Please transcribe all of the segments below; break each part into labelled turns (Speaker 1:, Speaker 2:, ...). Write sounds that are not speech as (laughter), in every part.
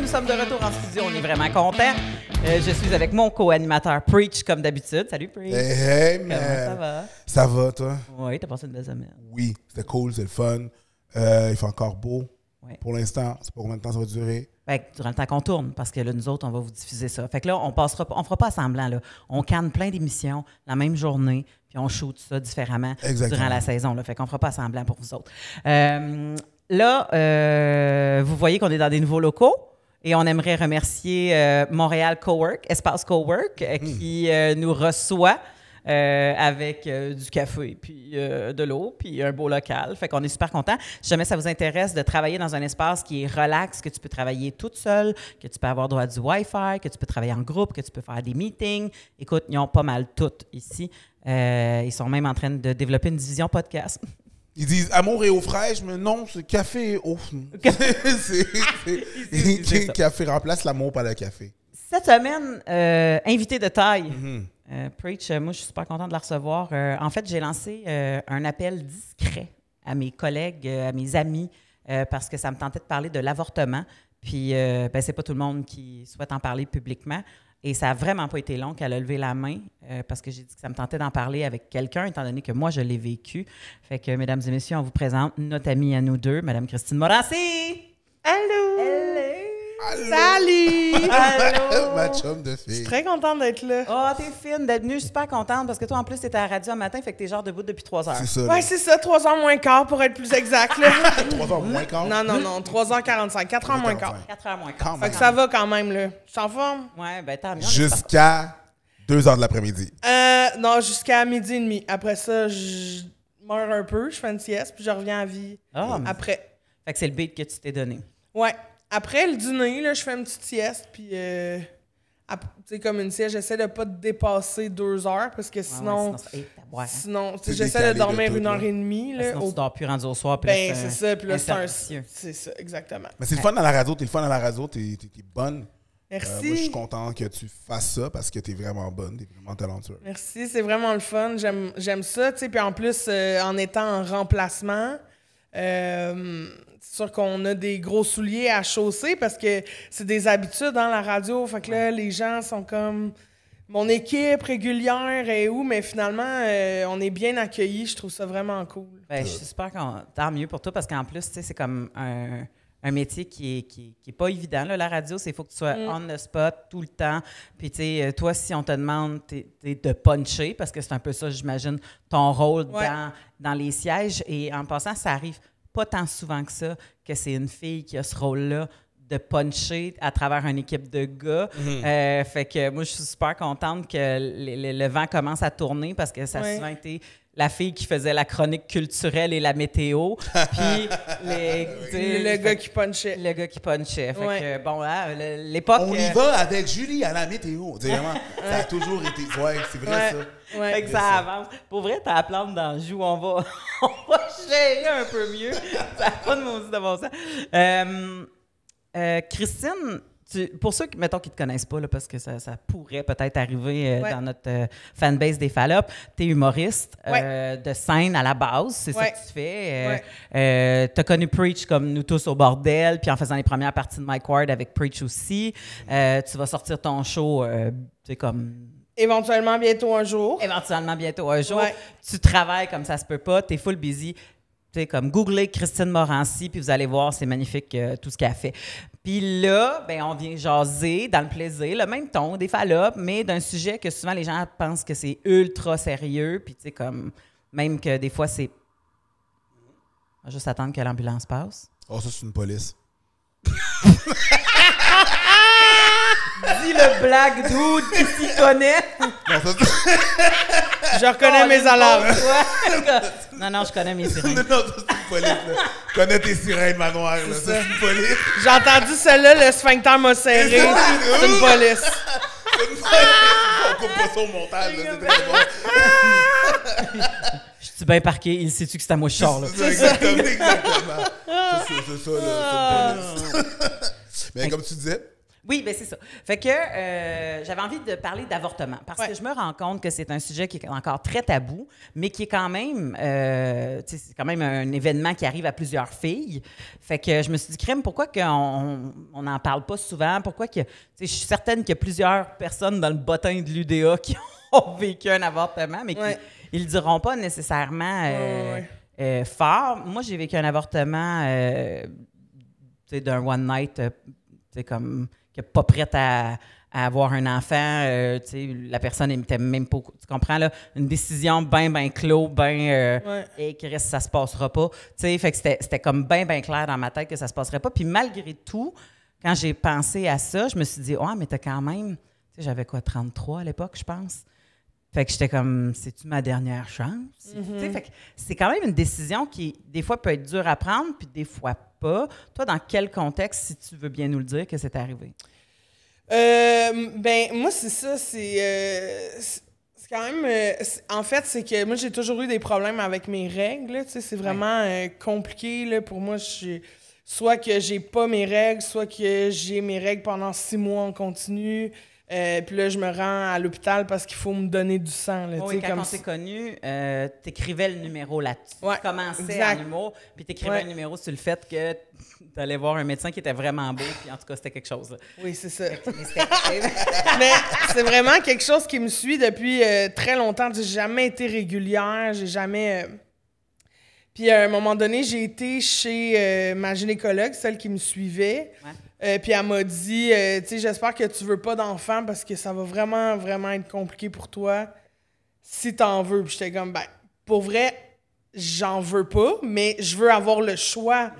Speaker 1: Nous sommes de retour en studio. On est vraiment contents. Euh, je suis avec mon co-animateur Preach, comme d'habitude. Salut Preach. Hey, hey, ça va? Ça va, toi?
Speaker 2: Oui, t'as passé une belle semaine. Oui, c'était cool, c'est le fun. Euh, il fait encore beau. Pour l'instant, c'est pas combien de temps ça va durer.
Speaker 1: Ben, durant le temps qu'on tourne, parce que là, nous autres, on va vous diffuser ça. Fait que là, on passera, on fera pas semblant, là. On canne plein d'émissions la même journée, puis on shoot ça différemment durant la saison, Fait qu'on fera pas semblant pour vous autres. Euh, là, vous voyez qu'on est dans des nouveaux locaux. Et on aimerait remercier euh, Montréal Cowork, Espace Cowork, euh, hmm. qui euh, nous reçoit avec du café, puis de l'eau, puis un beau local. Fait qu'on est super content. Si jamais ça vous intéresse de travailler dans un espace qui est relax, que tu peux travailler toute seule, que tu peux avoir droit à du Wi-Fi, que tu peux travailler en groupe, que tu peux faire des meetings. Écoute, ils ont pas mal toutes ici. ils sont même en train de développer une division podcast. (laughs)
Speaker 2: Ils disent amour ah, et eau fraîche, mais non, (laughs) c'est café et eau. c'est, café remplace l'amour par le café.
Speaker 1: Cette semaine, euh, invité de taille. Mhm. Euh, Preach, euh, moi, je suis super content de la recevoir. en fait, j'ai lancé un appel discret à mes collègues, à mes amis, parce que ça me tentait de parler de l'avortement. Puis, ben, c'est pas tout le monde qui souhaite en parler publiquement. Et ça n'a vraiment pas été long qu'elle a levé la main euh, parce que j'ai dit que ça me tentait d'en parler avec quelqu'un, étant donné que moi, je l'ai vécu. Fait que, mesdames et messieurs, on vous présente notre amie à nous deux, Madame Christine Morassi.
Speaker 3: Allô!
Speaker 1: Salut! (laughs) Allô. Ma chum de fille. Je suis très contente d'être là. Ah, oh, t'es fine d'être venue. Je suis super contente parce que toi, en plus, t'étais à la radio un matin, fait que t'es genre debout depuis 3 heures. C'est ça. Ouais, c'est ça. 3 heures moins quart pour être plus exact.
Speaker 3: 3 (laughs) heures moins quart? Non, non, non. 3h45. 4 heures moins quart. 4 heures moins quart. Fait que ça va quand même, là. Tu t'en forme? Ouais, ben tant mieux. Jusqu'à
Speaker 2: 2 heures de l'après-midi.
Speaker 3: Euh, non, jusqu'à midi et demi. Après ça, je meurs un peu, je fais une sieste, puis je reviens à vie ah, après.
Speaker 1: Fait que c'est le beat que tu t'es donné.
Speaker 3: Ouais après le dîner, là, je fais une petite sieste, puis euh, comme une sieste, j'essaie de pas dépasser deux heures, parce que sinon, sinon, hein. j'essaie de dormir une heure et demie. Ben, là, au... tu
Speaker 1: dors plus rendu au soir,
Speaker 3: puis ben, c'est ça, puis là, c'est un... C'est ça, exactement. Mais c'est le fun à
Speaker 2: la radio, t'es le fun à la radio, t'es es, bonne. Merci. Euh, moi, je suis content que tu fasses ça parce que tu es vraiment bonne, tu es vraiment talentueuse.
Speaker 3: Merci, c'est vraiment le fun. J'aime ça. Puis en plus, euh, en étant en remplacement, euh, c'est sûr qu'on a des gros souliers à chausser parce que c'est des habitudes dans hein, la radio. Fait que là, les gens sont comme mon équipe régulière et où, mais finalement, euh, on est bien accueillis. Je trouve ça vraiment cool. Ben, je suis super
Speaker 1: Tant mieux pour toi parce qu'en plus, c'est comme un, métier qui est, pas évident. La radio, c'est faut que tu sois mm. on the spot tout le temps. Puis, tu sais, euh, toi, si on te demande de puncher, parce que c'est un peu ça, j'imagine, ton rôle dans, dans les sièges. Et en passant, ça arrive pas tant souvent que ça que c'est une fille qui a ce rôle-là de puncher à travers une équipe de gars. Mhm. Euh, fait que moi, je suis super contente que le, vent commence à tourner parce que ça a souvent été la fille qui faisait la chronique culturelle et la météo, (laughs) puis les, le, gars qui punchait. Le gars qui punchait. Fait que, bon, hein, là, l'époque... On y euh, va avec Julie à la
Speaker 2: météo, vraiment. ça a toujours été... Ouais, c'est vrai, ça. fait que ça, avance. Pour vrai, la plante
Speaker 1: dans on va, (laughs) on va gérer un peu mieux. ça n'a pas de maudit de bon sens. Euh, euh, Christine, pour ceux qui, mettons, qui te connaissent pas, là, parce que ça, pourrait peut-être arriver euh, dans notre euh, fanbase des Fallop, tu es humoriste de scène à la base, c'est ce ça que tu fais. tu as connu Preach comme nous tous au bordel, puis en faisant les premières parties de My Ward avec Preach aussi. tu vas sortir ton show, tu comme.
Speaker 3: Éventuellement bientôt un jour.
Speaker 1: Éventuellement bientôt un jour. Tu travailles comme ça se peut pas, tu es full busy comme googlez Christine Morancy, puis vous allez voir, c'est magnifique euh, tout ce qu'elle fait. Puis là, ben, on vient jaser dans le plaisir, le même ton, des falopes, mais d'un sujet que souvent les gens pensent que c'est ultra sérieux, puis tu sais, comme, même que des fois, c'est. On va juste attendre que l'ambulance passe. Oh, ça,
Speaker 2: c'est une police.
Speaker 1: Dis le black dude qui s'y connaît.
Speaker 2: Je reconnais mes alarmes. (laughs) Non, non, je connais mes sirènes. non, non, c'est une police, là. Je connais tes sirènes, manoir, là. C'est une police.
Speaker 3: J'ai entendu celle-là, le sphincter m'a serré. C'est
Speaker 2: une police. C'est une police. On coupe pas ça au montage, là. C'est très bon.
Speaker 1: Je suis bien parqué, il sait-tu que c'est à moi je sors, là. C'est exactement, exactement. C'est ça, là. C'est une police. Ah. Mais comme tu disais, oui, ben c'est ça. Fait que euh, j'avais envie de parler d'avortement parce que je me rends compte que c'est un sujet qui est encore très tabou, mais qui est quand même, euh, c'est quand même un événement qui arrive à plusieurs filles. Fait que je me suis dit, crème, pourquoi on n'en parle pas souvent Pourquoi que, je suis certaine qu'il y a plusieurs personnes dans le bottin de l'UDA qui (laughs) ont vécu un avortement, mais qui ils diront pas nécessairement euh, fort. Moi, j'ai vécu un avortement d'un one night, c'est comme qui n'est pas prête à, avoir un enfant, euh, sais, la personne n'était même pas. Tu comprends, là? Une décision bien, bien clos, bien. Euh, et qui reste, ça se passera pas. sais, fait que c'était comme bien, bien clair dans ma tête que ça ne se passerait pas. Puis malgré tout, quand j'ai pensé à ça, je me suis dit, ouais, mais t'as quand même. Tu sais, J'avais quoi, 33 à l'époque, je pense? Fait que j'étais comme, c'est-tu ma dernière chance? Mhm. Fait c'est quand même une décision qui, des fois, peut être dure à prendre, puis des fois pas. Toi, dans quel contexte, si tu veux bien nous le dire, que c'est arrivé?
Speaker 3: Euh, ben, moi, c'est ça, c'est. Euh, quand même. Euh, en fait, c'est que moi, j'ai toujours eu des problèmes avec mes règles. C'est vraiment compliqué. pour moi, je Soit que j'ai pas mes règles, soit que j'ai mes règles pendant six mois en continu. Euh, puis là, je me rends à l'hôpital parce qu'il faut me donner du sang. Là, oui, quand comme on s'est connu, euh, t'écrivais le numéro là-dessus. tu commençais à puis t'écrivais
Speaker 1: écrivais numéro sur le fait que t'allais voir un médecin qui était vraiment beau, puis en tout cas, c'était quelque chose.
Speaker 3: Oui, c'est ça. (laughs) Mais c'est vraiment quelque chose qui me suit depuis euh, très longtemps. J'ai jamais été régulière, j'ai jamais... Puis à un moment donné, j'ai été chez ma gynécologue, celle qui me suivait. Euh, puis elle m'a dit, euh, tu sais, j'espère que tu veux pas d'enfant parce que ça va vraiment, vraiment être compliqué pour toi si t'en veux. Puis j'étais comme, ben, pour vrai, j'en veux pas, mais je veux avoir le choix mm.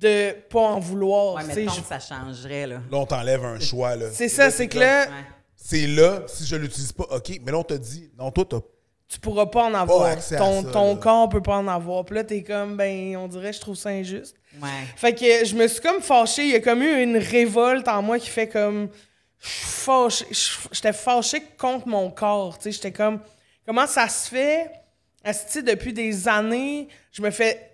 Speaker 3: de pas en vouloir. Ouais, mais ça changerait, là.
Speaker 2: Là, on t'enlève un choix, là. C'est ça, c'est que là... C'est là, si je l'utilise pas, OK. Mais là, on te dit, non, toi, t'as tu
Speaker 3: pourras pas en avoir. ton, corps ton peut pas en avoir. Puis là, t'es comme, ben, on dirait, je trouve ça injuste. Ouais. Fait que je me suis comme fâchée. Il y a comme eu une révolte en moi qui fait comme. Fâchée. J'étais fâchée contre mon corps. Tu sais, J'étais comme, comment ça se fait? sais, depuis des années, je me fais.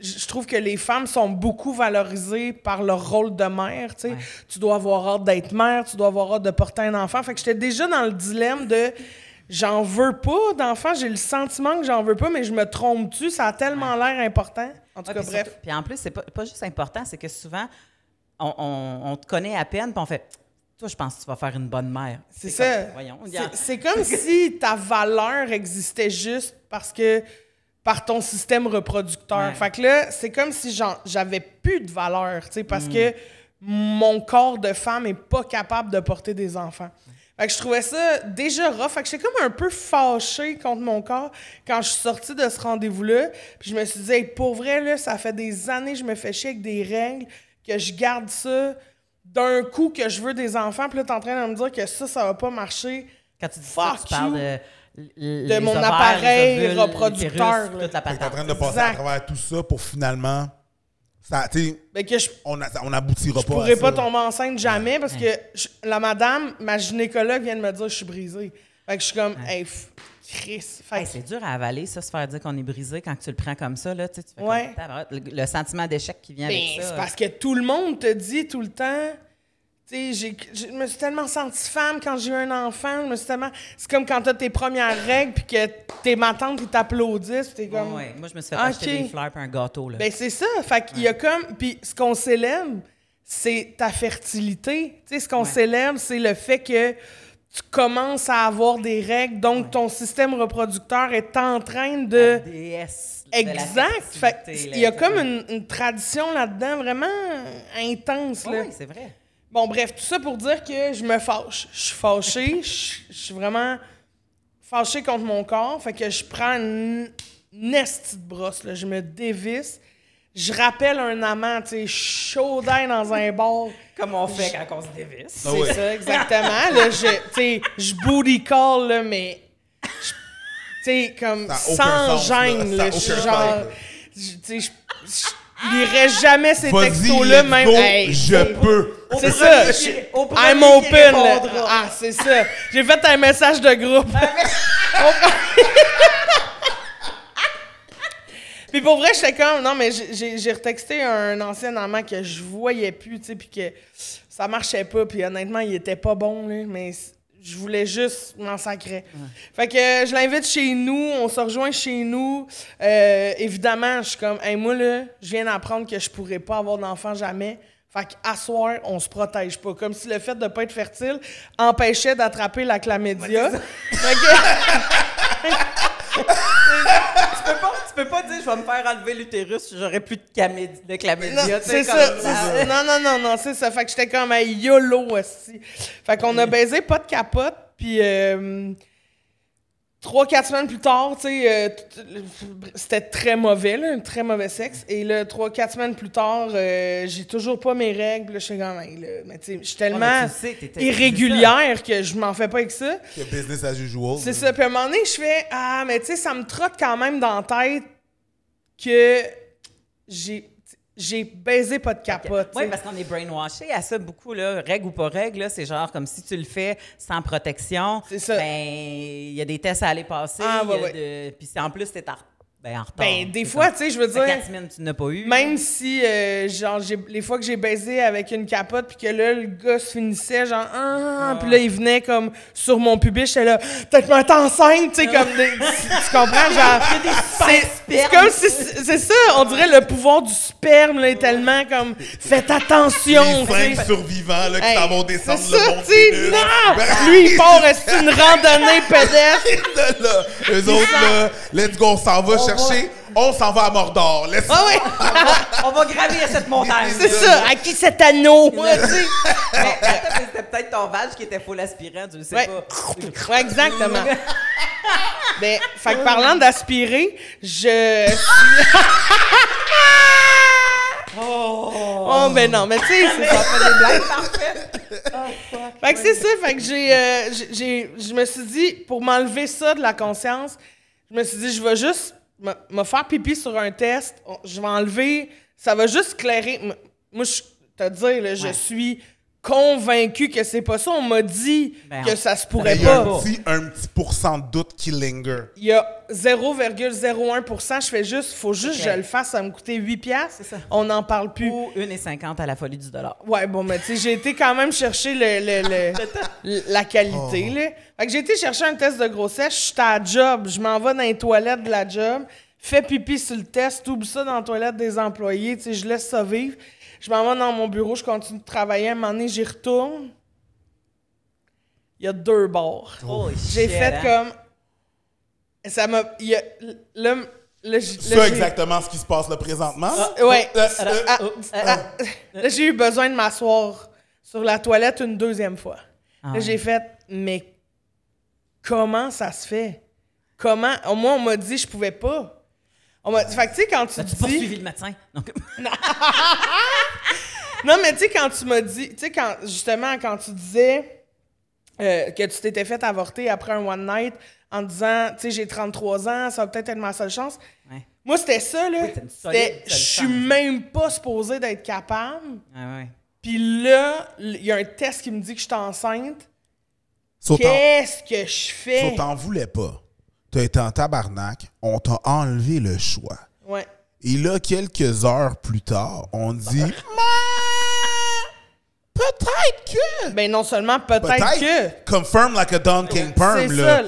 Speaker 3: je trouve que les femmes sont beaucoup valorisées par leur rôle de mère. Tu, sais. tu dois avoir hâte d'être mère, tu dois avoir hâte de porter un enfant. Fait que j'étais déjà dans le dilemme de j'en veux pas d'enfants, j'ai le sentiment que j'en veux pas, mais je me trompe-tu, ça a tellement l'air important. En tout cas, bref.
Speaker 1: puis en plus, c'est pas, pas juste important, c'est que souvent, on, te connaît à peine, puis on fait Toi, je pense que tu vas faire une bonne mère. C'est ça.
Speaker 3: C'est comme (laughs) si ta valeur existait juste parce que par ton système reproducteur. Fait que là, c'est comme si j'avais plus de valeur, tu sais, parce mm. que mon corps de femme est pas capable de porter des enfants. Fait que je trouvais ça déjà rough. Fait que j'étais comme un peu fâchée contre mon corps quand je suis sortie de ce rendez-vous-là. Puis je me suis dit, pour vrai, là, ça fait des années que je me fais chier avec des règles, que je garde ça d'un coup que je veux des enfants. Puis là, t'es en train de me dire que ça, ça va pas marcher. Quand tu dis Fuck tu parles
Speaker 2: de mon appareil reproducteur. Tu en train de passer à travers tout ça pour finalement ça, ben, on, a, on aboutira je pas. pas tomber enceinte jamais parce que
Speaker 3: la madame, ma gynécologue vient de me dire que je suis brisée. Fait je suis comme, hey, Chris.
Speaker 1: c'est dur à avaler, ça, se faire dire qu'on est brisé quand tu le prends comme ça. Là, tu le,
Speaker 3: sentiment d'échec qui vient avec ben, ça. C'est parce que tout le monde te dit tout le temps je me suis tellement sentie femme quand j'ai eu un enfant. C'est comme quand t'as tes premières règles, puis que t'es ma tante, qu'ils t'applaudissent, Moi, je me suis fait acheter des
Speaker 1: fleurs et un gâteau, là. Ben,
Speaker 3: c'est ça. Fait comme... Puis ce qu'on célèbre, c'est ta fertilité. Tu ce qu'on célèbre, c'est le fait que tu commences à avoir des règles, donc ton système reproducteur est en train de... exact. fait, il y a comme une, une tradition là-dedans vraiment intense. Oui, c'est vrai. Bon, bref, tout ça pour dire que je me fâche. Je suis fâchée, je suis vraiment fâchée contre mon corps. Fait que je prends une, neste de brosse, là. je me dévisse. Je rappelle un amant, tu sais, chaudin dans un bar. Comme on fait quand on se dévisse. Ah C'est ça, exactement. là, je, tu sais, je booty call, mais, tu sais, comme sans gêne, Je suis genre, tu sais, je il jamais ces textos-là, même. je peux. C'est ça. I'm open. Ah, c'est ça. J'ai fait un message de groupe. Puis pour vrai, j'étais comme, non, mais j'ai retexté un ancien amant que je voyais plus, tu sais, puis que ça marchait pas, puis honnêtement, il était pas bon, là, mais je voulais juste m'en sacrer. Fait que euh, je l'invite chez nous, on se rejoint chez nous. Euh, évidemment, je suis comme, moi, là, je viens d'apprendre que je pourrais pas avoir d'enfant jamais. Fait à soir, on se protège pas. Comme si le fait de pas être fertile empêchait d'attraper la chlamydia. fait (laughs) (laughs) pas tu peux pas dire je vais me faire enlever l'utérus, j'aurais plus de,
Speaker 1: clamédia. De chlamydia. C'est ça.
Speaker 3: Non, non, non, non, c'est ça. Fait que j'étais comme un YOLO aussi. Fait qu'on a baisé pas de capote, puis. Euh, Trois, quatre semaines plus tard, tu sais, euh, c'était très mauvais, un très mauvais sexe. Et là, trois, quatre semaines plus tard, euh, j'ai toujours pas mes règles. je suis quand mais tu sais, je suis tellement irrégulière que je m'en fais pas avec ça. Le
Speaker 2: business as usual.
Speaker 3: C'est ça. Puis à un moment donné, je fais, ah, mais tu sais, ça me trotte quand même dans la tête que j'ai j'ai baisé pas de capote. Oui, parce qu'on est
Speaker 1: brainwashé a ça beaucoup, là. Règle ou pas règle, c'est genre comme si tu le fais sans protection. Ben, il y a des tests à aller passer. Ah,
Speaker 3: Puis en plus, c'est tard.
Speaker 1: Ben, en ben, retard. Ben, des fois, tu sais, je veux dire. Quatre semaines, tu n'as pas eu. Même
Speaker 3: si, euh, genre, les fois que j'ai baisé avec une capote, puis que là, le gars se finissait, genre, ah, puis là, ah. il venait comme sur mon pubis j'étais là, peut-être que en enceinte, tu sais, ah. comme des. tu comprends, (laughs) genre. C'est comme si. C'est ça, on dirait le pouvoir du sperme, là, est tellement comme. Faites attention, tu sais. survivants, là, qui s'en vont descendre le bon pénis. Non! Ben, Lui,
Speaker 2: il (laughs) part, c'est une randonnée pédestre. (laughs) là, eux autres, là, let's go, on s'en va, on s'en va à Mordor. Laisse (laughs) on va gravir cette montagne. C'est ça. À
Speaker 3: qui cet anneau? (laughs)
Speaker 1: c'était peut-être ton valge qui était full aspirant, tu le sais pas. exactement. Mais
Speaker 3: parlant d'aspirer, je (laughs) Oh! mais oh, ben non, mais tu sais, c'est pas des blagues parfaites. Fait que c'est ça, fait que euh, j'ai, je me suis dit, pour m'enlever ça de la conscience, je me suis dit, je vais juste me faire pipi sur un test, je vais enlever, ça va juste clairer. Moi, je te dire, je suis convaincu que c'est pas ça. On m'a dit ben, que ça se pourrait pas. il y
Speaker 2: a un, petit, pourcent de doute qui linger.
Speaker 3: Il y a 0,01 Je fais juste, faut juste que je le fasse. Ça me coûter 8 piastres. On n'en parle plus. Ou 1,50 à la folie du dollar. Ouais, bon, mais tu sais, j'ai été quand même chercher (laughs) la qualité. Oh. que j'ai été chercher un test de grossesse. Je suis à job. Je m'en vais dans les toilettes de la job. Fais pipi sur le test. Oublie ça dans la toilette des employés. Tu sais, je laisse ça vivre. Je m'en vais dans mon bureau, je continue de travailler. un moment donné, j'y retourne. Il y a deux bords. j'ai fait hein? comme. Ça m'a. le. exactement
Speaker 2: ce qui se passe là présentement. Ah, oui.
Speaker 3: Euh, euh, euh, ah, ah, j'ai eu besoin de m'asseoir sur la toilette une deuxième fois. j'ai fait, mais comment ça se fait? Comment? Au moins, on m'a dit je pouvais pas tu sais, quand tu tu le médecin? (laughs) non, mais tu sais, quand tu m'as dit... Tu sais, quand, justement, quand tu disais euh, que tu t'étais fait avorter après un one night en disant, tu sais, j'ai 33 ans, ça va peut-être être ma seule chance. Moi, c'était ça, là. Je suis même pas supposée d'être capable. Ah, Puis là, il y a un test qui me dit que je suis enceinte.
Speaker 2: Qu'est-ce
Speaker 3: que je fais? Ça t'en
Speaker 2: voulait pas tu as été en tabarnak, on t'a enlevé le choix. Ouais. Et là, quelques heures plus tard, on dit (laughs)
Speaker 3: Peut-être que. Ben non
Speaker 2: seulement peut-être que. Confirm like a Don King Perm. C'est ça,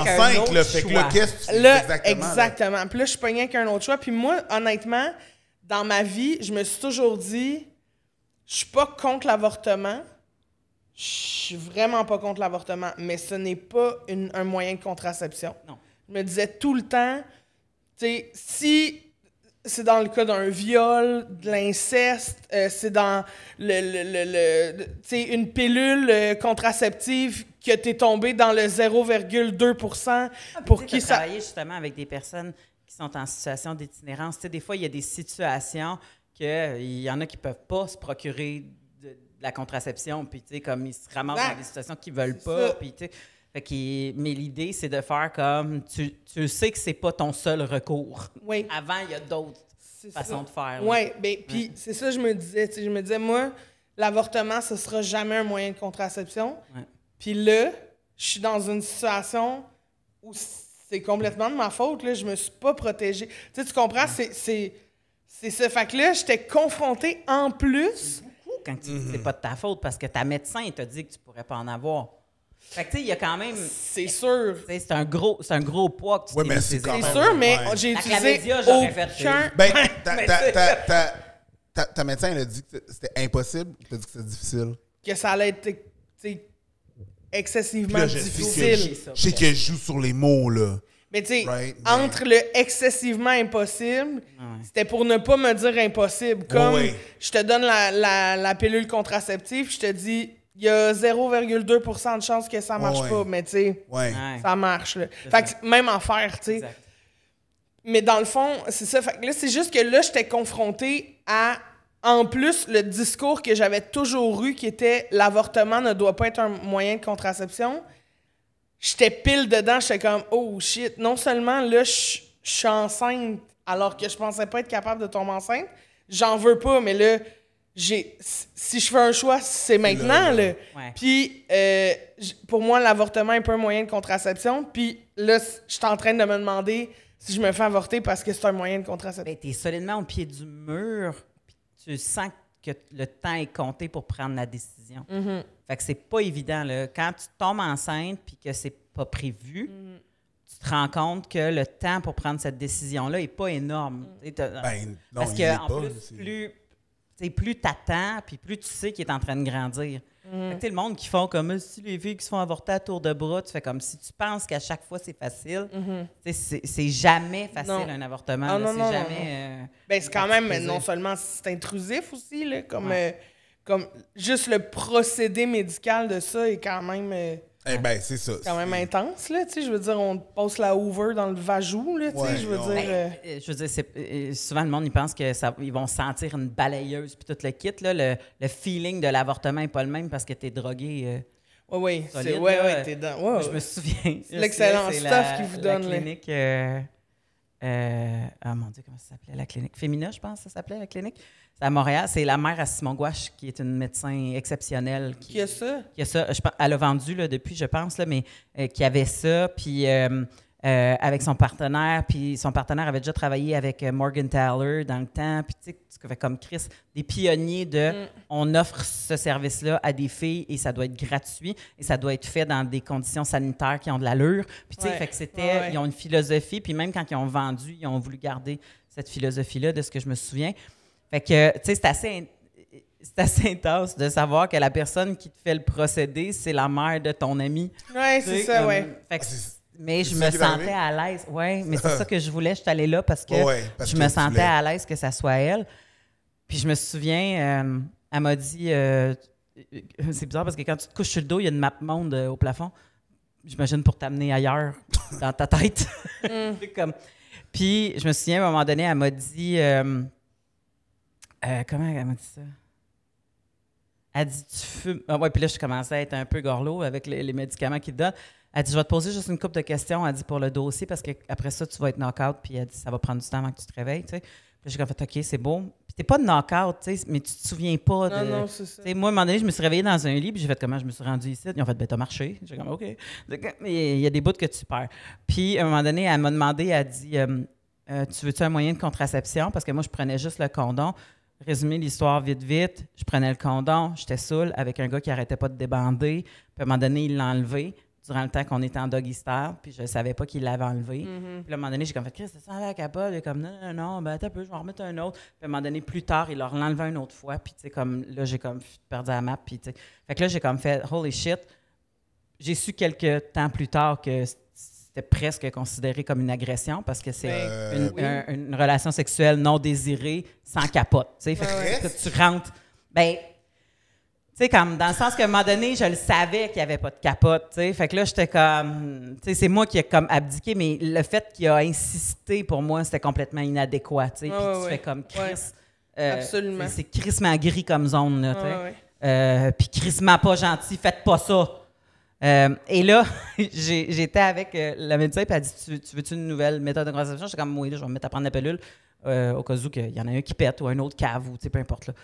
Speaker 2: enceinte, Fait que qu'est-ce que exactement?
Speaker 3: Exactement. Puis là, je suis pas avec un autre choix. Puis moi, honnêtement, dans ma vie, je me suis toujours dit je suis pas contre l'avortement, je suis vraiment pas contre l'avortement, mais ce n'est pas un moyen de contraception. Non. Je me disais tout le temps, si c'est dans le cas d'un viol, de l'inceste, euh, c'est dans le, une pilule euh, contraceptive que tu es tombé dans le 0,2 pour ah,
Speaker 1: qui ça travailler justement avec des personnes qui sont en situation d'itinérance, des fois il y a des situations qu'il euh, il y en a qui peuvent pas se procurer la contraception, puis tu sais, comme ils se ramassent dans des situations qu'ils veulent pas, puis tu sais. mais l'idée, c'est de faire comme tu, sais que c'est pas ton seul recours.
Speaker 3: Oui. Avant, il y a d'autres façons de faire. Oui, bien, puis c'est ça, je me disais. Je me disais, moi, l'avortement, ce sera jamais un moyen de contraception. Puis là, je suis dans une situation où c'est complètement de ma faute. Là. Je me suis pas protégée. Tu, sais, tu comprends? C'est. C'est ça. Fait que là, j'étais confrontée en plus mm-hmm
Speaker 1: quand tu c'est mhm. pas de ta faute parce que ta médecin t'a dit que tu pourrais pas en avoir.
Speaker 3: Fait que, tu sais, il y a quand même. C'est sûr. C'est
Speaker 1: un, gros, un gros
Speaker 3: poids que tu ouais, mais C'est sûr, mais j'ai utilisé. aucun... Ben, ben (laughs)
Speaker 2: ta, ta, médecin, elle a dit que c'était impossible, elle a dit que c'était difficile.
Speaker 3: Que ça allait être excessivement difficile. Je sais que je
Speaker 2: joue sur les mots, là. Mais tu sais, entre
Speaker 3: le excessivement impossible, c'était pour ne pas me dire impossible. Comme je te donne la, pilule contraceptive, je te dis, il y a 0,2 de chance que ça marche pas, mais tu sais, ça marche. Fait que même affaire, tu sais. Mais dans le fond, c'est ça. Fait que là, c'est juste que là, j'étais confronté à, en plus, le discours que j'avais toujours eu qui était l'avortement ne doit pas être un moyen de contraception j'étais pile dedans, j'étais comme oh shit, non seulement là je suis enceinte alors que je pensais pas être capable de tomber enceinte, j'en veux pas mais là j'ai si je fais un choix, c'est maintenant là. Puis euh, pour moi l'avortement est peu un moyen de contraception, puis là suis en train de me demander si je me fais avorter parce que c'est un moyen de contraception. tu ben, t'es solidement au pied du mur,
Speaker 1: tu sens que le temps est compté pour prendre la décision. Mm-hmm. Fait que c'est pas évident. Là. Quand tu tombes enceinte puis que c'est pas prévu, mm-hmm. tu te rends compte que le temps pour prendre cette décision-là est pas énorme. Mm. Ben, non, Parce que en plus, plus, attends, plus t'attends, puis plus tu sais qu'il est en train de grandir. Mm. Fait le monde qui font comme si les filles qui se font avorter à tour de bras, tu fais comme si tu penses qu'à chaque fois c'est facile. Mm-hmm. C'est jamais facile un avortement. Ah, c'est jamais. Euh, ben, c'est quand même, non
Speaker 3: seulement c'est intrusif aussi, là, comme. Euh, comme juste le procédé médical de ça est quand même euh,
Speaker 2: eh ben, c'est ça. quand
Speaker 3: même intense là, tu sais, je veux dire on pose passe la hoover dans le vajou là, tu sais, euh, ben, je veux dire
Speaker 1: Je veux dire, souvent le monde il pense que ça, ils vont sentir une balayeuse puis tout le kit là, le, feeling de l'avortement n'est pas le même parce que t'es drogué. Euh, ouais ouais, c'est ouais dans Je me souviens. (laughs) l'excellent stuff qu'ils vous donne donnent, là. clinique, euh, ah mon Dieu, comment ça s'appelait la clinique? féminine, je pense, ça s'appelait la clinique. C'est à Montréal. C'est la mère à Simon Gouache, qui est une médecin exceptionnelle. Qui, a ça? Qui a ça. Je, elle a vendu là, depuis, je pense, là, mais euh, qui avait ça. Puis euh, euh, avec son partenaire, puis son partenaire avait déjà travaillé avec euh, Morgan Taylor dans le temps, puis tu sais, comme Chris, des pionniers de mm. on offre ce service-là à des filles et ça doit être gratuit et ça doit être fait dans des conditions sanitaires qui ont de l'allure. Puis tu sais, que c'était, ils ont une philosophie, puis même quand ils ont vendu, ils ont voulu garder cette philosophie-là, de ce que je me souviens. Fait que, tu sais, c'est assez c'est assez intense de savoir que la personne qui te fait le procédé, c'est la mère de ton ami. Oui, c'est ça, oui. Mais je me sentais à l'aise. Oui, mais c'est ah. ça que je voulais. Je suis allée là parce que je me sentais à l'aise que ça soit elle. Puis je me souviens, euh, elle m'a dit euh, euh, c'est bizarre parce que quand tu te couches sur le dos, il y a une map monde au plafond. J'imagine pour t'amener ailleurs (laughs) dans ta tête. (laughs) Puis je me souviens, à un moment donné, elle m'a dit comment elle m'a dit ça Elle dit tu fumes. Ah ouais, puis là, je commençais à être un peu gorlot avec les, médicaments qu'il donne. Elle dit, je vais te poser juste une couple de questions, elle dit, pour le dossier, parce qu'après ça, tu vas être knock-out, puis elle dit, ça va prendre du temps avant que tu te réveilles, Puis j'ai fait, OK, c'est beau. Puis t'es pas de knock-out, mais tu te souviens pas de. c'est moi, à un moment donné, je me suis réveillée dans un lit, puis j'ai fait comment je me suis rendue ici. Ils ont fait, ben, t'as marché. J'ai comme, OK. Mais il y a des bouts que tu perds. Puis à un moment donné, elle m'a demandé, elle a dit, euh, euh, tu veux-tu un moyen de contraception? Parce que moi, je prenais juste le condom. Résumer l'histoire vite, vite. Je prenais le condom, j'étais saoule avec un gars qui arrêtait pas de débander. Puis à un moment donné, il l'a durant le temps qu'on était en doggy star, puis je savais pas qu'il l'avait enlevé. Mhm. Puis à un moment donné, j'ai comme fait, Chris, ça sent la capote Et comme, non, non, non, ben, attends un je vais en remettre un autre. Puis à un moment donné, plus tard, il leur l'enlevait une autre fois. Puis, tu sais, comme, là, j'ai comme perdu la map. Puis, tu sais, fait que là, j'ai comme fait, holy shit. J'ai su quelques temps plus tard que c'était presque considéré comme une agression parce que c'est ben, une, relation sexuelle non désirée sans capote. Tu sais, fait que tu rentres. Ben, sais, comme dans le sens qu'à un moment donné, je le savais qu'il n'y avait pas de capote, tu sais. Fait que là, j'étais comme, tu sais, c'est moi qui ai comme abdiqué, mais le fait qu'il a insisté pour moi, c'était complètement inadéquat, tu sais. Puis tu fais comme Chris. Euh, absolument. C'est gris comme zone, là, tu sais. euh, Puis pas gentil, faites pas ça. Euh, et là, (laughs) j'étais avec euh, la médecin, puis elle dit Tu, veux-tu une nouvelle méthode de Je J'étais comme, oui, je vais me mettre à prendre la pilule au cas où il y en a un qui pète ou un autre cave ou peu importe. Là.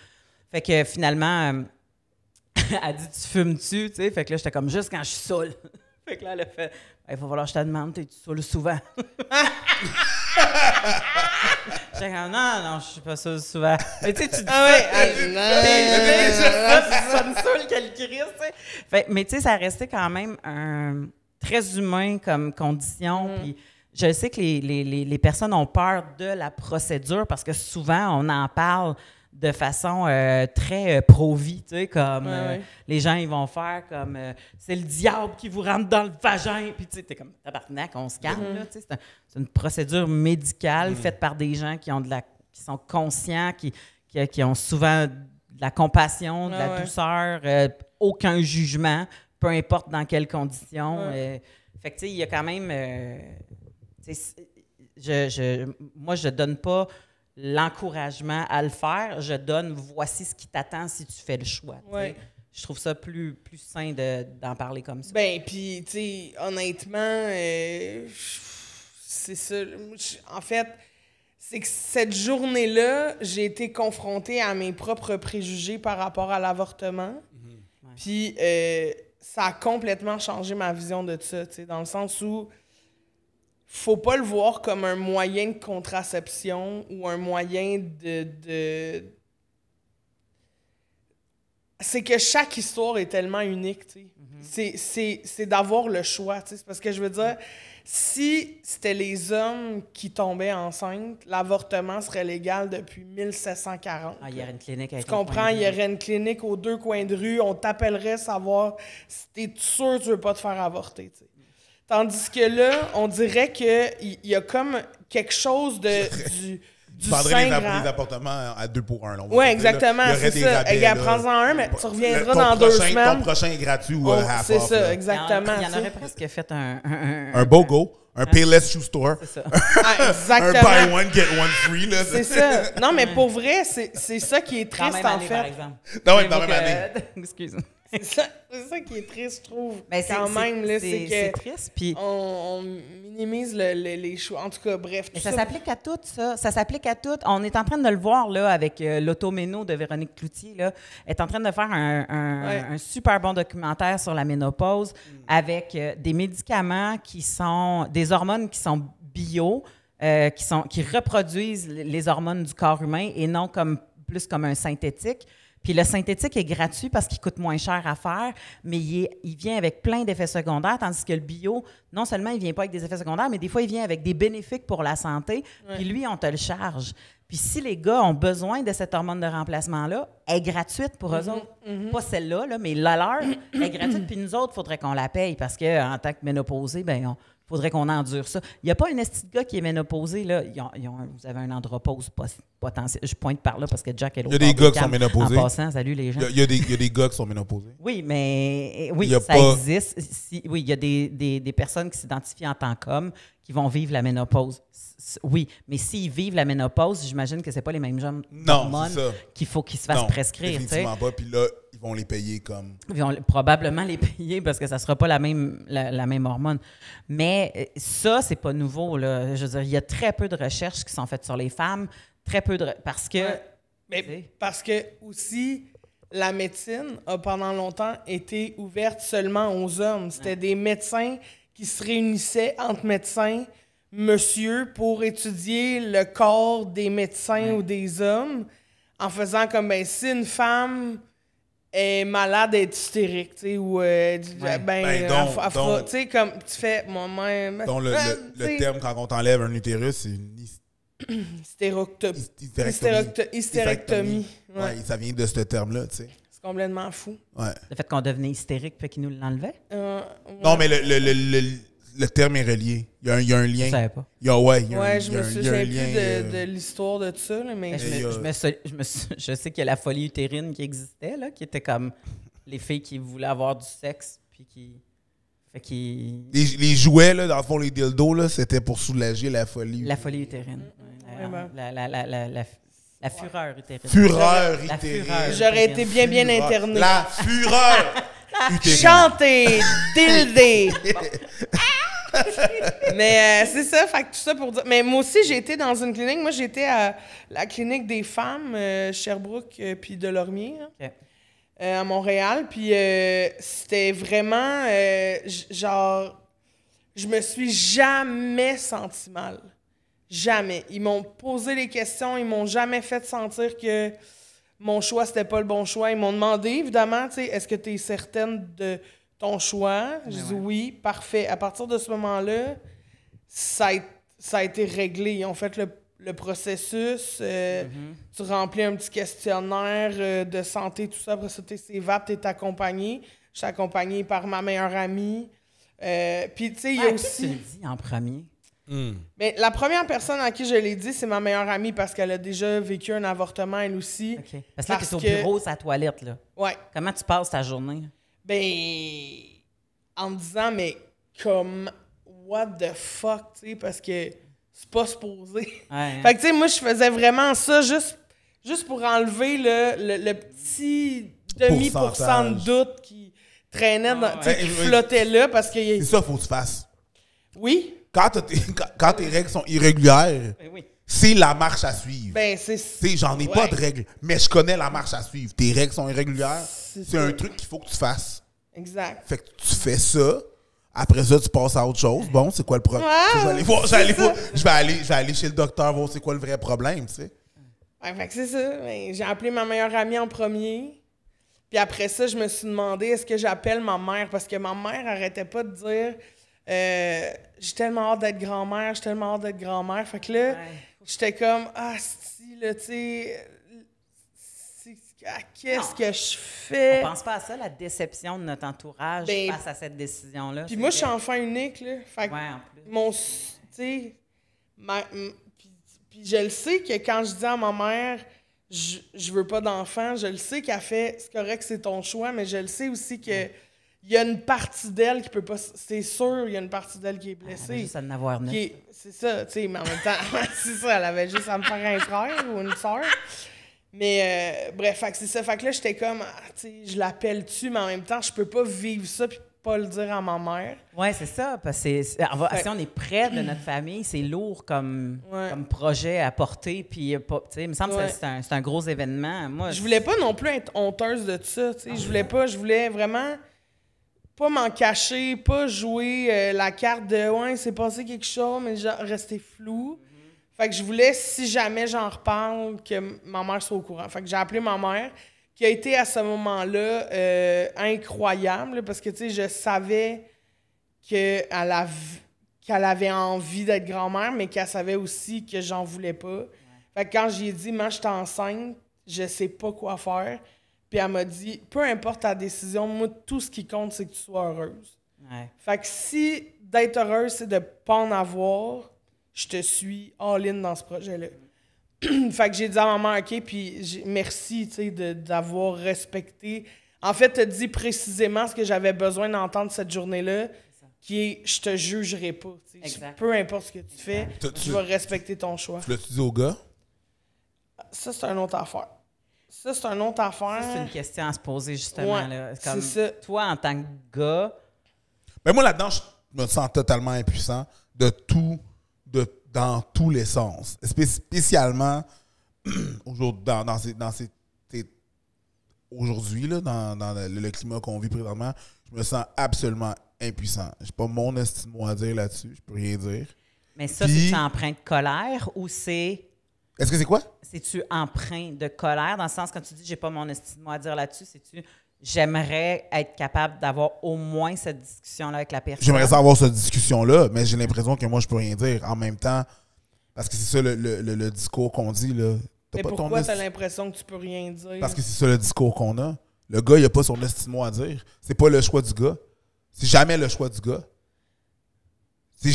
Speaker 1: Fait que finalement, (laughs) elle dit Tu fumes-tu tu sais? Fait que là, j'étais comme Juste quand je suis saoul. (laughs) fait que là, elle a fait ben, Il va falloir que je te demande, tu tu saoul souvent (laughs) J'étais comme Non, non, je suis pas saoul souvent. Mais tu sais, tu dis Ah ouais, ça ah, saoule
Speaker 2: qu'elle crie,
Speaker 3: tu
Speaker 1: sais. mais tu sais, ça restait quand même un, très humain comme condition. Mm. Puis je sais que les, les, les, les, personnes ont peur de la procédure parce que souvent, on en parle de façon euh, très euh, pro-vie, comme euh, les gens, ils vont faire comme c'est le diable qui vous rentre dans le vagin, puis tu sais, comme tabarnak, on se calme, mm-hmm. c'est une procédure médicale mm. faite par des gens qui ont de la, qui sont conscients, qui, qui, ont souvent de la compassion, de la douceur, aucun jugement, peu importe dans quelles conditions. fait que tu sais, il y a quand même, je, je, moi, je donne pas l'encouragement à le faire, je donne voici ce qui t'attend si tu fais le choix. Je trouve ça plus, plus sain d'en parler comme ça.
Speaker 3: Ben, puis, tu sais, honnêtement, euh, c'est ça. En fait, c'est que cette journée-là, j'ai été confrontée à mes propres préjugés par rapport à l'avortement. Mhm. Puis, euh, ça a complètement changé ma vision de ça, tu sais, dans le sens où faut pas le voir comme un moyen de contraception ou un moyen de... C'est que chaque histoire est tellement unique, tu sais. Mhm. C'est d'avoir le choix, tu sais. Parce que je veux dire, si c'était les hommes qui tombaient enceintes, l'avortement serait légal depuis 1740. Ah, il y aurait une
Speaker 1: clinique Tu comprends? Il
Speaker 3: y aurait une clinique aux deux coins de rue. On t'appellerait savoir si t'es sûr tu veux pas te faire avorter, tu sais. Tandis que là, on dirait qu'il y, y a comme quelque chose de, (laughs) du, du Vendrais les,
Speaker 2: appartements à deux pour un. Oui, exactement. C'est ça. a prends-en
Speaker 3: un, mais tu reviendras dans prochain, deux semaines. Ton prochain est
Speaker 2: gratuit ou oh, euh, half C'est ça,
Speaker 1: exactement. Il y en, aurait presque fait un... Un,
Speaker 2: BOGO. Un, Payless Shoe Store. C'est ça. (laughs) Ah, exactement. un buy one, get one free. C'est ça. Non, mais pour
Speaker 3: vrai, c'est ça qui est triste, en fait. Dans la même année, par exemple. Non, dans la même année. Excuse-moi c'est ça, ça, qui est triste, je trouve. Mais ben, quand même, c'est que. triste, On, minimise les choix. En tout cas, bref. Tout ça, s'applique à
Speaker 1: tout, ça. Ça s'applique à tout. On est en train de le voir, là, avec euh, l'automéno de Véronique Cloutier, là. Elle est en train de faire un, super bon documentaire sur la ménopause mm. avec euh, des médicaments qui sont. des hormones qui sont bio, euh, qui, sont, qui reproduisent les hormones du corps humain et non comme plus comme un synthétique. Puis le synthétique est gratuit parce qu'il coûte moins cher à faire, mais il, vient avec plein d'effets secondaires, tandis que le bio, non seulement il vient pas avec des effets secondaires, mais des fois il vient avec des bénéfiques pour la santé. Puis lui, on te le charge. Puis si les gars ont besoin de cette hormone de remplacement-là, elle est gratuite pour eux mm-hmm, autres. Mm-hmm. Pas celle-là, là, mais la leur est gratuite. Puis nous autres, il faudrait qu'on la paye parce qu'en tant que ménopausée, ben on, faudrait qu'on endure ça. Il n'y a pas un esti de gars qui est ménopausé, là. vous avez un andropause potentiel. Je pointe par là parce que Jack est l'autre. Il y a des gars qui sont ménopausés. En passant, salut les gens. Il y, a, des, il y a des, gars qui sont ménopausés.
Speaker 3: (laughs) Oui, mais eh, oui, ça
Speaker 1: existe. oui, il y a des, des, des personnes qui s'identifient en tant qu'hommes qui vont vivre la ménopause. Oui, mais s'ils vivent la ménopause, j'imagine que ce c'est pas les mêmes genres qu'il faut qu'ils se fassent non, prescrire. Définitivement
Speaker 2: pas. Puis là, vont les payer comme.
Speaker 1: Ils vont probablement les payer parce que ça ne sera pas la même, la, même hormone. Mais euh, ça, c'est pas nouveau. Là. Je veux dire, il y a très peu de recherches qui sont faites sur les femmes. Très peu de. Parce que.
Speaker 3: mais parce que aussi, la médecine a pendant longtemps été ouverte seulement aux hommes. C'était des médecins qui se réunissaient entre médecins, monsieur, pour étudier le corps des médecins ou des hommes en faisant comme ben, si une femme est malade est hystérique, tu sais, ou euh, euh, ben, ben tu sais, comme tu fais moi-même. Donc, le, ben, terme quand
Speaker 2: on t'enlève un utérus, c'est une
Speaker 3: hystérectomie. Hystérectomie. Ouais.
Speaker 2: ça vient de ce terme-là, tu sais.
Speaker 3: C'est complètement fou.
Speaker 2: Le fait qu'on devenait hystérique, puis qu'ils nous l'enlevaient? Euh, non, mais le le terme est relié. Il y a un, lien. Je savais pas. Il y a, ouais, il y a un, me souviens plus de, euh,
Speaker 3: de l'histoire de ça. mais...
Speaker 1: je, sais qu'il y a la folie utérine qui existait, là, qui était comme les filles qui voulaient avoir du sexe, puis qui...
Speaker 2: Les, jouets, là, dans le fond, les dildos, c'était pour soulager la folie. La folie
Speaker 1: utérine. la, fureur utérine.
Speaker 2: Fureur utérine. J'aurais été bien, bien interné. La
Speaker 3: fureur (laughs) utérine. Chanter, (laughs) dildo. (laughs) mais euh, c'est ça, fait que tout ça pour dire. Mais moi aussi, j'ai été dans une clinique. Moi, j'étais à la clinique des femmes, euh, Sherbrooke, euh, puis Delormier, à Montréal. Puis c'était vraiment genre. Je me suis jamais senti mal. Jamais. Ils m'ont posé les questions, ils m'ont jamais fait sentir que mon choix, c'était pas le bon choix. Ils m'ont demandé, évidemment, tu sais, est-ce que tu es certaine de choix. je dis oui, parfait. À partir de ce moment-là, ça, a, été réglé. Ils ont fait le, processus. Euh, mm-hmm. Tu remplis un petit questionnaire euh, de santé, tout ça. Après ça, tu es VAP, tu accompagné. Je suis accompagné par ma meilleure amie. Euh, Puis, tu sais, il a ah, aussi.
Speaker 1: dit en premier? Hmm.
Speaker 3: Mais la première personne à qui je l'ai dit, c'est ma meilleure amie parce qu'elle a déjà vécu un avortement elle aussi. Parce, là, que c'est au bureau, sa toilette,
Speaker 1: là. Ouais. Comment tu passes ta journée?
Speaker 3: Ben, en me disant, mais comme, what the fuck, tu sais, parce que c'est pas supposé. Hein. (laughs) fait que, tu sais, moi, je faisais vraiment ça juste, juste pour enlever le, petit demi-pourcent de doute qui traînait, dans, qui ben, flottait
Speaker 2: là, parce que... C'est ça, faut que tu fasses. Oui. Quand, (laughs) quand tes règles sont irrégulières... Ben oui c'est la marche à suivre. Ben, c'est. j'en ai pas de règles, mais je connais la marche à suivre. Tes règles sont irrégulières. C'est un truc qu'il faut que tu fasses. Exact. Fait que tu fais ça. Après ça, tu passes à autre chose. Bon, c'est quoi le problème? je, vais aller chez le docteur voir c'est quoi le vrai problème, tu sais.
Speaker 3: Ouais, fait que c'est ça. Ben, j'ai appelé ma meilleure amie en premier. Puis après ça, je me suis demandé est-ce que j'appelle ma mère? Parce que ma mère arrêtait pas de dire euh, J'ai tellement hâte d'être grand-mère, j'ai tellement hâte d'être grand-mère. Fait que là. J'étais comme, ah, si, là, tu sais, ah, qu'est-ce que je fais? On pense
Speaker 1: pas à ça, la déception de notre entourage
Speaker 3: ben, face à cette
Speaker 1: décision-là. Puis moi, je suis
Speaker 3: enfant unique, là. Fait en plus. Mon, tu sais, puis je le sais que quand je dis à ma mère, je, je veux pas d'enfant, je le sais qu'elle fait, c'est correct, c'est ton choix, mais je le sais aussi que... Mm il y a une partie d'elle qui peut pas. C'est sûr, il y a une partie d'elle qui est blessée. Elle avait juste à neuf. C'est ça, tu sais, mais en même temps, (laughs) c'est ça, elle avait juste à me faire un frère ou une soeur. Mais euh, bref, c'est ça. Fait que là, j'étais comme, ah, tu sais, je l'appelle-tu, mais en même temps, je peux pas vivre ça puis pas le dire à ma mère.
Speaker 1: Ouais, c'est ça. Parce que si on est près de notre famille, c'est lourd comme, comme projet à porter. Puis, euh, tu il me semble que c'est un, un, gros
Speaker 3: événement. Moi, je voulais pas non plus être honteuse de ça. tu sais. je voulais pas, je voulais vraiment pas m'en cacher, pas jouer euh, la carte de ouais, c'est passé quelque chose, mais genre rester flou. Fait que je voulais, si jamais j'en reparle, que ma mère soit au courant. Fait que j'ai appelé ma mère, qui a été à ce moment-là euh, incroyable, parce que tu sais, je savais qu'elle avait envie d'être grand-mère, mais qu'elle savait aussi que j'en voulais pas. Fait que quand j'ai dit, moi, je suis enceinte, je sais pas quoi faire puis elle m'a dit, peu importe ta décision, moi, tout ce qui compte, c'est que tu sois heureuse. Fait que si d'être heureuse, c'est de ne pas en avoir, je te suis all-in dans ce projet-là. (clears throat) fait que j'ai dit à maman, OK, puis merci, d'avoir respecté. En fait, tu dit précisément ce que j'avais besoin d'entendre cette journée-là, qui est « je te jugerai pas ». Peu importe ce que tu fais, je vais respecter ton choix. Tu las dit Ça, c'est une autre affaire. Ça, c'est un autre affaire. C'est une
Speaker 1: question à se poser, justement. Comme
Speaker 3: Toi, en tant que
Speaker 2: gars. Mais ben, moi, là-dedans, je me sens totalement impuissant de tout, de, dans tous les sens. spécialement (clears throat) aujourd'hui, dans, aujourd'hui, là, dans, le, climat qu'on vit présentement, je me sens absolument impuissant. Je n'ai pas mon estime à dire là-dessus, je peux rien dire. Mais ça,
Speaker 1: c'est une empreinte colère ou c'est est-ce que c'est quoi? C'est-tu emprunt de colère? Dans le sens, quand tu dis j'ai pas mon estime à dire là-dessus, c'est-tu j'aimerais être capable d'avoir au moins cette discussion-là avec la personne? J'aimerais avoir
Speaker 2: cette discussion-là, mais j'ai l'impression que moi, je peux rien dire. En même temps, parce que c'est ça le, discours qu'on dit, là. mais
Speaker 3: pourquoi t'as l'impression que tu peux rien dire? Parce que c'est ça le
Speaker 2: discours qu'on a. Le gars, il a pas son estime à dire. C'est pas le choix du gars. C'est jamais le choix du gars. C'est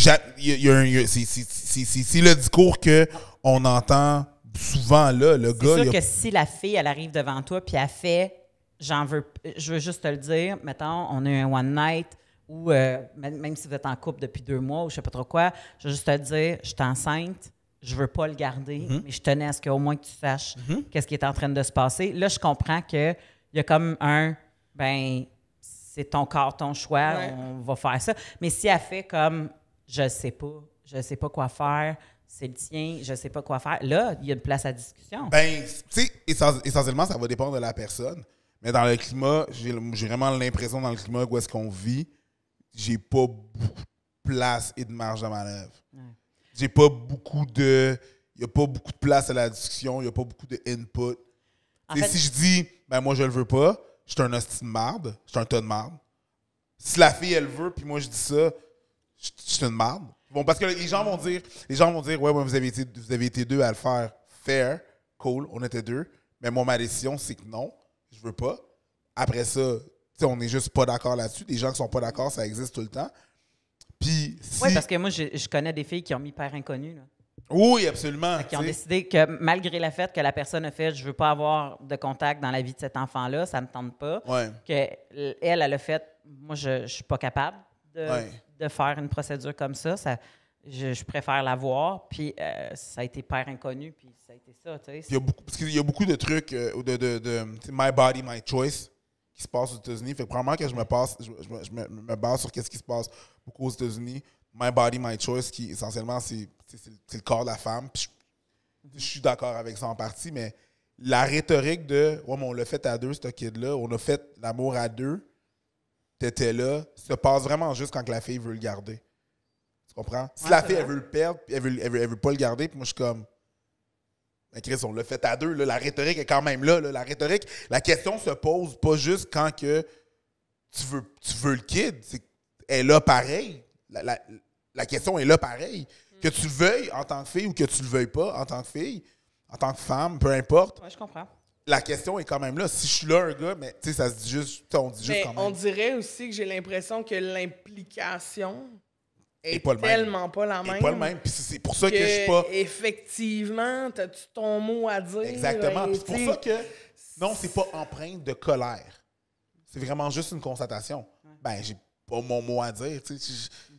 Speaker 2: le discours que on entend souvent là. Le gars. C'est sûr que
Speaker 1: si la fille, elle arrive devant toi puis elle fait J'en veux, je veux juste te le dire, mettons, on a un one night ou euh, même si vous êtes en couple depuis deux mois ou je sais pas trop quoi, je veux juste te dire, je suis enceinte, je veux pas le garder, mhm. mais je tenais à ce qu'au moins que tu saches mhm. qu'est-ce qui est en train de se passer. Là, je comprends que il y a comme un ben c'est ton corps, ton choix, on va faire ça. Mais si elle fait comme je sais pas, je sais pas quoi faire, c'est le tien, je sais pas quoi faire. Là, il y a une place à discussion.
Speaker 2: Ben, tu sais, essentiellement, ça va dépendre de la personne. Mais dans le climat, j'ai vraiment l'impression dans le climat où est-ce qu'on vit, j'ai pas beaucoup de place et de marge à manœuvre. Ouais. J'ai pas beaucoup de. Il n'y a pas beaucoup de place à la discussion, il n'y a pas beaucoup de input. Et si je dis, ben moi je le veux pas, je suis un hostie de marde, je suis un tas de marde. Si la fille elle veut, puis moi je dis ça, je, une merde. Bon, parce que les gens vont dire, les gens vont dire, ouais, vous, avez été, vous avez été deux à le faire. Fair, cool, on était deux. Mais moi, ma décision, c'est que non, je veux pas. Après ça, on n'est juste pas d'accord là-dessus. Des gens qui sont pas d'accord, ça existe tout le temps. Puis. Oui, parce
Speaker 1: que moi, je, connais des filles qui ont mis père inconnu. Oui, absolument. Qui ont décidé que malgré le fait que la personne a fait, je veux pas avoir de contact dans la vie de cet enfant-là, ça me tente pas. Ouais. Que elle, a fait, moi, je, je suis pas capable de, faire une procédure comme ça. ça je, préfère la voir. Puis euh, ça a été père inconnu, puis ça a été
Speaker 2: ça. il, y a beaucoup, y a beaucoup de trucs, euh, de, de, My Body, My Choice, qui se passe aux États-Unis. Fait que probablement que je me, je, me, base sur qu'est-ce qui se passe beaucoup aux États-Unis. My Body, My Choice, qui essentiellement, c'est le corps de la femme. Puis je, suis d'accord avec ça en partie, mais la rhétorique de Ouais, mais on l'a fait à deux, ce kid-là, on a fait l'amour à deux, t'étais là, se passe vraiment juste quand la fille veut le garder. Tu comprends? si la fille, elle veut le perdre, elle veut, veut, pas le garder, puis moi, je suis comme. Mais ben, Chris, on l'a fait à deux, la rhétorique est quand même là, La rhétorique, la question se pose pas juste quand que tu veux, tu veux le kid, c'est est là pareil. La, question est là pareil. Mm. Que tu le veuilles en tant que fille ou que tu le veuilles pas en tant que fille, en tant que femme, peu importe. je comprends la question est quand même là. Si je suis là, un gars, mais tu sais, ça se dit juste, on dit On
Speaker 3: dirait aussi que j'ai l'impression que l'implication est, pas tellement pas la même. pas le même. c'est pour ça que, je suis pas. Effectivement, as tu ton mot à dire. Exactement. Puis c'est pour ça que
Speaker 2: non, c'est pas empreinte de colère. C'est vraiment juste une constatation. Ben, j'ai pas mon mot à dire. Tu je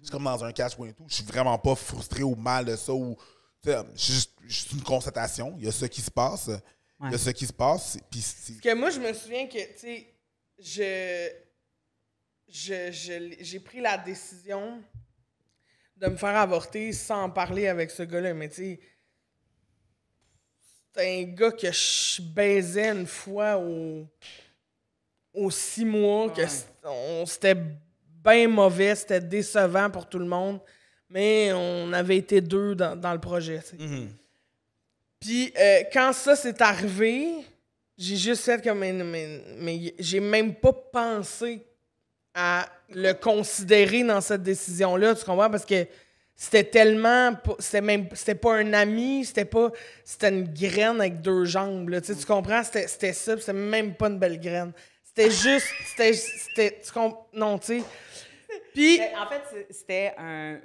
Speaker 2: suis comme dans un cash point tout. Je suis vraiment pas frustré ou mal de ça ou. Juste, juste une constatation. Il y a ce qui se passe de ce qui se passe. c'est... Parce
Speaker 3: que moi, je me souviens que, tu sais, j'ai pris la décision de me faire avorter sans parler avec ce gars-là. Mais, tu sais, c'est un gars que je baisais une fois au, aux six mois, c'était bien mauvais, c'était décevant pour tout le monde mais on avait été deux dans, le projet. Mm-hmm. Puis euh, quand ça s'est arrivé, j'ai juste fait comme. Mais, mais, j'ai même pas pensé à le considérer dans cette décision-là, tu comprends? Parce que c'était tellement. C'était même. C'était pas un ami, c'était pas. C'était une graine avec deux jambes, là, tu, comprends? C'était ça, c'était même pas une belle graine. C'était juste. C'était. Tu comprends? Non, tu sais.
Speaker 1: Ben, en fait, c'était un,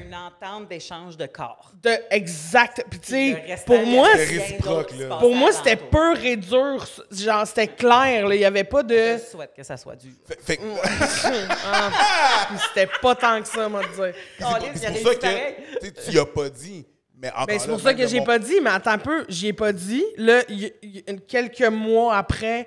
Speaker 1: une entente d'échange de corps.
Speaker 3: exact. Puis, tu sais, pour moi, pour moi, c'était pur et dur. Genre, c'était clair. Il n'y avait pas de. Je
Speaker 1: souhaite que ça soit dur.
Speaker 3: (laughs) Ah. c'était pas tant que ça, moi, de dire. C'est pour, ça que tu n'y as pas
Speaker 2: dit. Mais ben, c'est pour ça que j'ai pas
Speaker 3: dit, mais attends un peu, j'ai pas dit. Là, quelques mois après,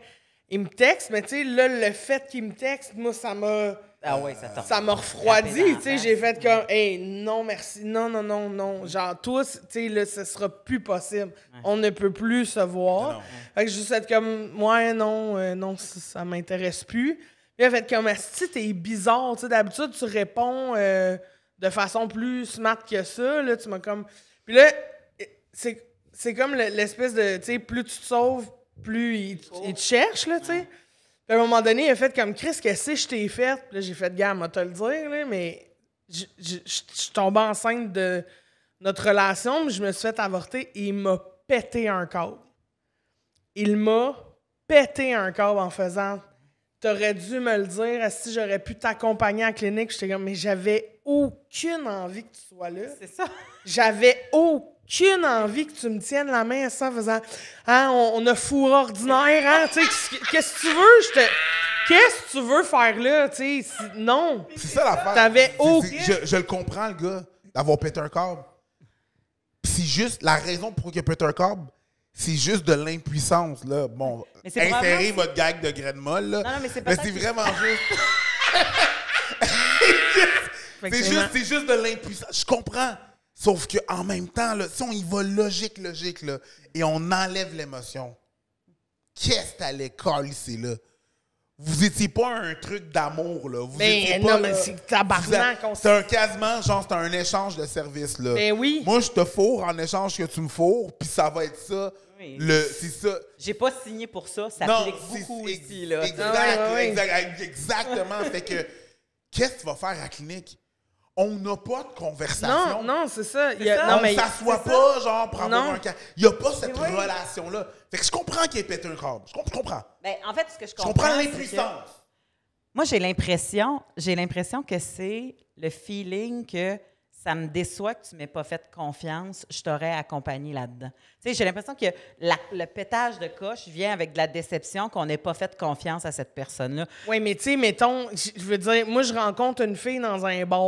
Speaker 3: il me texte, mais tu sais, le fait qu'il me texte, moi, ça m'a ah oui, ça Ça m'a refroidi, tu sais. J'ai hein. fait comme, hey, non, merci, non, non, non, non. Genre, tous, tu sais, là, ce sera plus possible. On ne peut plus se voir. Fait que je suis comme, ouais, non, euh, non, ça, ne m'intéresse plus. Puis elle fait comme, si t'es bizarre, tu sais, d'habitude, tu réponds euh, de façon plus smart que ça, là, tu m'as comme. Puis là, c'est comme l'espèce de, tu sais, plus tu te sauves, plus ils te oh. cherchent, là, tu sais à un moment donné, il a fait comme Chris, qu'est-ce que je t'ai fait? j'ai fait gamme, à te le dire, mais je, suis enceinte de notre relation, mais je me suis fait avorter et il m'a pété un câble. Il m'a pété un câble en faisant T'aurais dû me le dire, si j'aurais pu t'accompagner en clinique. J'étais comme, mais j'avais aucune envie que tu sois là. C'est ça. J'avais aucune aucune envie que tu me tiennes la main à ça, en faisant ah on, a four ordinaire, hein? Qu'est-ce que tu veux? Qu'est-ce que tu veux faire là?
Speaker 2: non. C'est ça l'affaire. T'avais aucun. Je, le comprends, le gars, d'avoir pété un câble. C'est juste la raison pour que pété un câble, c'est juste de l'impuissance. là. Bon, insérez votre gag de graine molle. Là. mais c'est pas c'est vraiment (laughs) (laughs) juste. c'est juste de l'impuissance. Je comprends. Sauf qu'en même temps, si on y va logique, logique, et on enlève l'émotion, qu'est-ce que l'école ici, là? Vous étiez pas un truc d'amour, là. Vous ben, étiez pas, mais c'est C'est un casement, genre, c'est un échange de service. là. Ben oui. Moi, je te fourre en échange que tu me fourres, puis ça va être ça. Le, c'est ça. J'ai pas
Speaker 1: signé pour ça, ça non, beaucoup ici, ah, exactement. fait que,
Speaker 2: qu'est-ce que tu vas faire à la clinique? on n'a pas de conversation. Non, non, c'est ça. Il ça. Non, on pas, genre, prendre un Il n'y a pas cette relation-là. Fait que je comprends qu'il ait pété un câble. Je comprends.
Speaker 1: Ben, en fait, ce que je comprends. Je comprends l'impuissance. Moi, j'ai l'impression, j'ai l'impression que c'est le feeling que ça me déçoit que tu m'aies pas fait confiance, je t'aurais accompagné là-dedans. Tu sais, j'ai l'impression que le pétage de coche vient avec de la déception qu'on n'ait pas fait confiance à cette personne-là. Oui, mais tu sais, mettons, je veux dire,
Speaker 3: moi, je rencontre une fille dans un bar,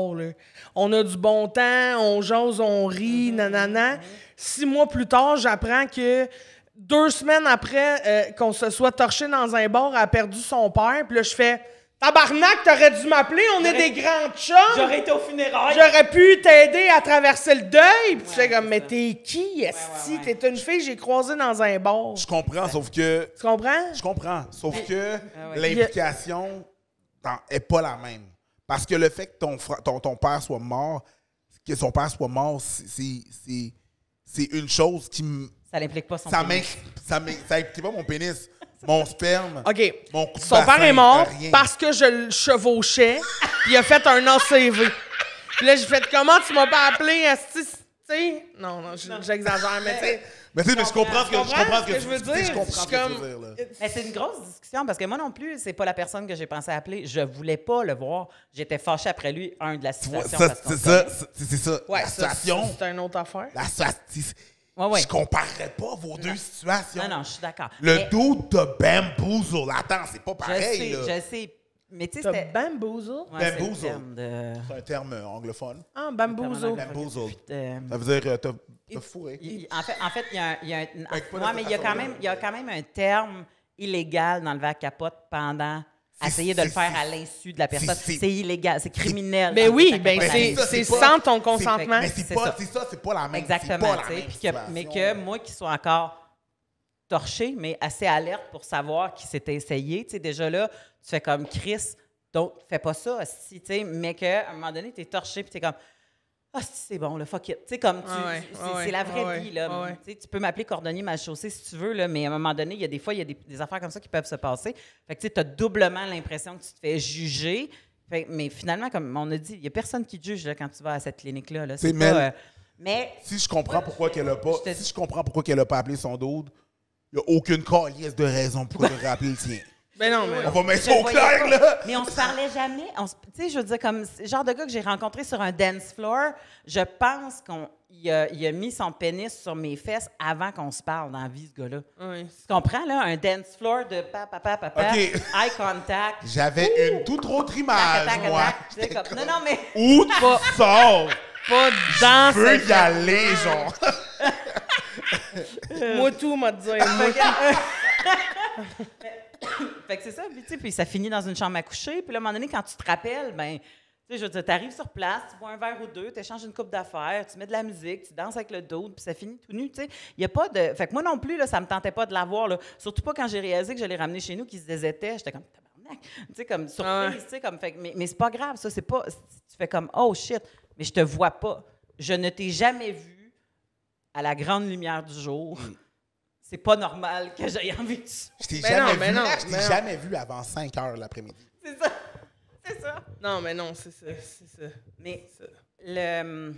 Speaker 3: On a du bon temps, on jase, on rit, mm-hmm. nanana. Mm-hmm. Six mois plus tard, j'apprends que deux semaines après euh, qu'on se soit torché dans un bar, elle a perdu son père, puis là, je fais... Tabarnak, t'aurais dû m'appeler, on est des grands chums. J'aurais été au funérailles. J'aurais pu t'aider à traverser le deuil. tu sais comme, mais t'es qui, Esti? T'es une fille, j'ai croisé dans un bar.
Speaker 2: Je comprends, sauf que. Tu comprends? Je comprends, sauf que ah l'implication est pas la même. Parce que le fait que ton, ton, père soit mort, que son père soit mort, c'est une chose qui. Ça n'implique pas son ça pénis. Ça n'implique pas mon pénis mon sperme. OK. Mon coup de Son père est mort
Speaker 3: parce que je le chevauchais. Puis il a fait un ACV. Puis là, j'ai fait comment tu m'as pas appelé à sais Non, non, j'exagère, mais tu sais. Mais tu sais, mais je comprends, ce que, je comprends ce que, je veux dire. Je comprends ce que tu veux
Speaker 2: dire.
Speaker 1: Mais c'est une grosse discussion parce que moi non plus, c'est pas la personne que j'ai pensé appeler. Je voulais pas le voir. J'étais fâché après lui, un, de la situation. c'est ça, c'est ça. Ouais, la situation. C'est un autre affaire. La situation.
Speaker 2: Ouais, ne comparerais pas vos deux situations. Non, non, je suis
Speaker 1: d'accord. Le
Speaker 2: doute de bamboozle, attends, c'est pas pareil. Je sais, je
Speaker 1: sais. Mais tu sais, c'était. Bamboozle.
Speaker 2: bamboozle. Ben, c'est un, terme euh, anglophone. Ah, bamboozle. Bamboozle. Euh, Ça veut dire, euh,
Speaker 1: tu fourré. en fait, en il y a un. Y a un... mais il y, a quand même, il y a quand même un terme illégal dans le verre capote pendant essayer de le faire à l'insu de la personne. C'est illégal, c'est criminel. Mais oui, ben c'est sans ton consentement. Mais c'est ça, c'est pas la même. Exactement, mais que moi qui sois encore torché, mais assez alerte pour savoir qui s'est essayé, tu sais, déjà là, tu fais comme Chris, donc fais pas ça, si, tu sais, mais qu'à un moment donné, tu es torché, puis tu es comme ah, c'est bon, le fuck it. Tu sais, comme tu. c'est, la vraie vie, là. Tu peux m'appeler cordonnier ma si tu veux, là, mais à un moment donné, il y a des fois, il y a des, affaires comme ça qui peuvent se passer. Fait que tu as doublement l'impression que tu te fais juger. mais finalement, comme on a dit, il n'y a personne qui juge quand tu vas à cette clinique-là. C'est euh, mais.
Speaker 2: Si je comprends pourquoi elle n'a pas. si je comprends pourquoi qu'elle pas appelé son dôme, il n'y a aucune calice de raison pour (laughs) le rappeler le tien. Ben mais non, mais. On va mettre ça au clair, là. Mais on se
Speaker 1: parlait jamais. Tu sais, je veux dire, comme genre de gars que j'ai rencontré sur un dance floor, je pense qu'il a, mis son pénis sur mes fesses avant qu'on se parle dans la vie, ce gars-là. Tu comprends, là? Un dance floor de papa, papa, papa, pa eye contact.
Speaker 2: J'avais une toute autre image, moi. Non, non, mais... Où tu sors? Pas dans Je veux y aller, genre.
Speaker 1: (laughs) moi, tout, m'a dit. (laughs) (coughs) fait que c'est ça, puis, ça finit dans une chambre à coucher. Puis là, à un moment donné, quand tu te rappelles, ben tu sais, je veux dire, sur place, tu bois un verre ou deux, tu échanges une coupe d'affaires, tu mets de la musique, tu danses avec le dos, puis ça finit tout nu, Il y a pas de... Fait moi non plus, là, ça me tentait pas de l'avoir, Surtout pas quand j'ai réalisé que je l'ai ramené chez nous, qui se désétait J'étais comme, tabarnak! comme surprise, mais mais c'est pas grave, ça, c'est pas... Tu fais comme, oh shit, mais je te vois pas. Je ne t'ai jamais vu à la grande lumière du jour. Mm c'est pas normal que j'aille
Speaker 2: envie. ça. (laughs) Je t'ai jamais, vu, je vu avant 5 heures l'après-midi. C'est ça.
Speaker 1: C'est ça. Non, mais non, c'est ça. ça. Mais Le, euh,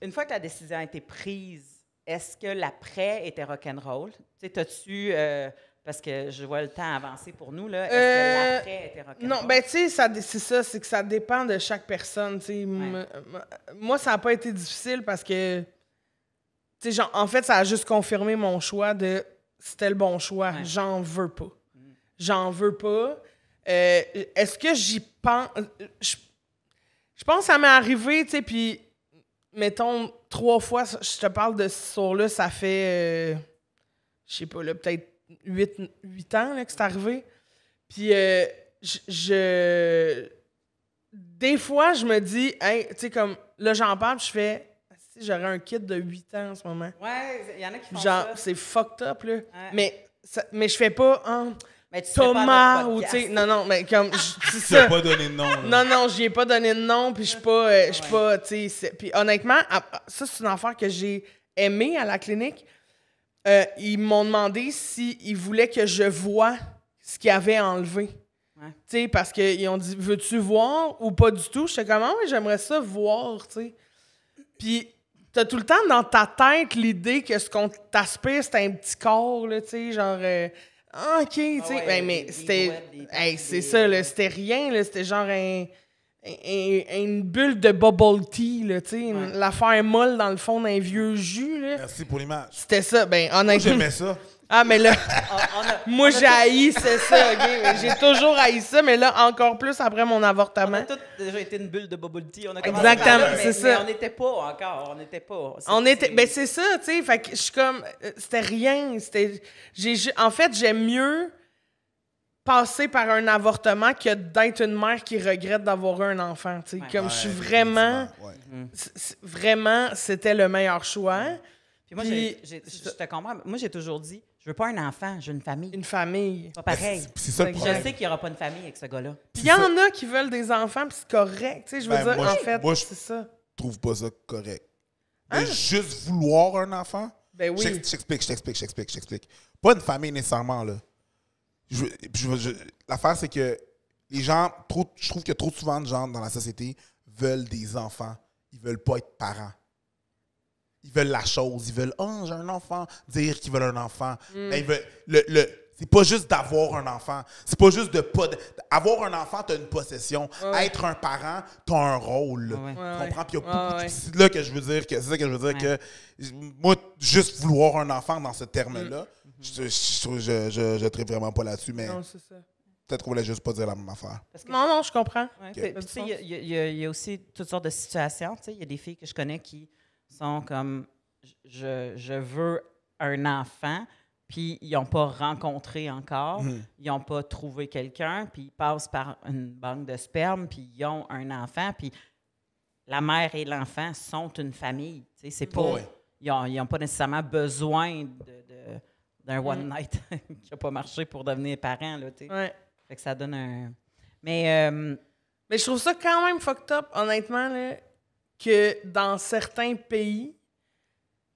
Speaker 1: une fois que la décision a été prise, est-ce que l'après était rock'n'roll? Tu sais, as-tu. Euh, parce que je vois le temps avancer pour nous, là. Est-ce que euh, l'après était rock'n'roll? Non, ben,
Speaker 3: tu sais, c'est ça. C'est que ça dépend de chaque personne. Moi, ça n'a pas été difficile parce que en fait, ça a juste confirmé mon choix de c'était le bon choix. J'en veux pas. Mm. J'en veux pas. Euh, est-ce que j'y pense. Je, pense que ça m'est arrivé, tu sais, puis mettons, trois fois, je te parle de ce soir-là, ça fait, euh, je sais pas, peut-être huit ans que c'est arrivé. Puis, euh, je. Des fois, je me dis, tu sais, comme, là, j'en parle, je fais, j'aurais un kit de 8 ans en ce moment. Ouais,
Speaker 1: il y en a qui font Genre, c'est fucked up, là.
Speaker 3: Mais, mais je fais pas hein, Thomas ou tu sais. Non, non, mais comme. (laughs) tu pas donné de nom. Non, je n'y ai pas donné de nom, puis je suis pas. Euh, pas, Puis honnêtement, ah, ah, ça, c'est une affaire que j'ai aimée à la clinique. Euh, ils m'ont demandé s'ils voulaient que je voie ce qu'ils avaient enlevé. Tu sais, parce qu'ils ont dit, veux-tu voir ou pas du tout? J'étais comme, comment ah j'aimerais ça voir, tu sais. Puis T'as tout le temps dans ta tête l'idée que ce qu'on t'aspire, c'est un petit corps, là, genre. Euh, ah, OK, tu ah ben, mais c'était. c'est ça, euh, C'était rien, là. C'était genre un, une bulle de bubble tea, là, tu L'affaire molle dans le fond d'un vieux
Speaker 2: jus, là. Merci pour l'image.
Speaker 3: C'était ça. Ben, honnêtement. J'aimais ça. Ah, mais là, (laughs) moi, j'ai haï, c'est ça, OK? (laughs) J'ai toujours haï ça, mais là, encore plus après mon avortement. On a
Speaker 1: déjà été une bulle de bubble tea. On a Exactement, c'est ça. Mais on n'était pas encore, on n'était pas. on était, ben
Speaker 3: c'est ça, tu sais, fait que je suis comme, euh, c'était rien. C'était, j'ai, en fait, j'aime mieux passer par un avortement que d'être une mère qui regrette d'avoir eu un enfant. sais, Comme je suis vraiment... Mm. vraiment, c'était le meilleur choix.
Speaker 1: Puis moi, je te comprends. Moi, j'ai toujours dit, je veux pas un enfant, j'ai une famille. Une
Speaker 3: famille. Pas pareil. C'est ça le problème. Je sais qu'il n'y aura pas une famille avec ce gars-là. Puis il y en a qui veulent des enfants, puis c'est correct. Tu sais, je veux ben, dire, en fait,
Speaker 2: c'est ça. trouve pas ça correct. Hein? juste vouloir un enfant. Ben oui. J'explique, j'explique, je t'explique, je t'explique, je t'explique. Pas une famille nécessairement, là. Je, je, L'affaire, c'est que les gens, trop, je trouve que trop souvent de gens dans la société veulent des enfants. Ils veulent pas être parents ils veulent la chose. Ils veulent, oh, j'ai un enfant, dire qu'ils veulent un enfant. Mais mm. ben, ils veulent, le, c'est pas juste d'avoir un enfant. C'est pas juste de pas. avoir un enfant, t'as une possession. Être un parent, t'as un rôle. Tu comprends? Puis il y a beaucoup de... C'est là que je veux dire que c'est ça que je veux dire que moi, juste vouloir un enfant dans ce terme-là, mm. je, je, je, vraiment pas là-dessus, mais. Non, c'est ça. Peut-être qu'on voulait juste pas dire la même affaire.
Speaker 3: Non, non, je comprends. Il
Speaker 1: y, a aussi toutes sortes de situations. Il y a des filles que je connais qui sont comme je, veux un enfant, puis ils n'ont pas rencontré encore, mhm. ils n'ont pas trouvé quelqu'un, puis ils passent par une banque de sperme, puis ils ont un enfant, puis la mère et l'enfant sont une famille. C'est mhm. pas, oh Ils n'ont pas nécessairement besoin d'un de, mhm. one night (laughs) qui n'a pas marché pour devenir parent. Là, ouais. fait que ça donne un. Mais, euh, Mais je trouve ça quand
Speaker 3: même fucked up, honnêtement. Là que dans certains pays,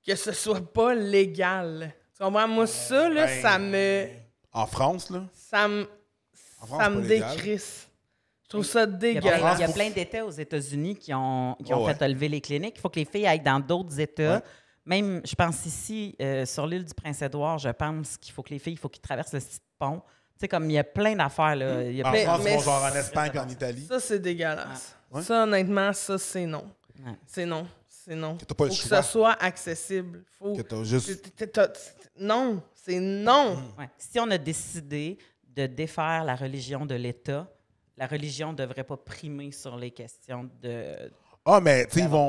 Speaker 3: que ce soit pas légal. Tu comprends? Moi, ça, là, ben, ça me.
Speaker 2: En France, là?
Speaker 3: Ça me. ça me décrisse. Je trouve ça dégueulasse. Il y a plein, d'États
Speaker 1: aux États-Unis qui ont, qui ont oh, fait lever les cliniques. Il faut que les filles aillent dans d'autres États. Même, je pense ici, euh, sur l'île du Prince-Édouard, je pense qu'il faut que les filles, il faut qu'ils traversent le petit
Speaker 3: pont. Tu sais, comme il y a plein d'affaires. Là. Il y a en France, mais, en Espagne, qu'en Italie. Ça, c'est dégueulasse. Ça, honnêtement, ça, c'est non. C'est non. C'est non. Faut que ça soit accessible. Faut Non, c'est non. Mm. Si on a
Speaker 1: décidé de défaire la religion de l'État, la religion ne devrait pas primer sur les questions de. Ah, mais tu ils vont.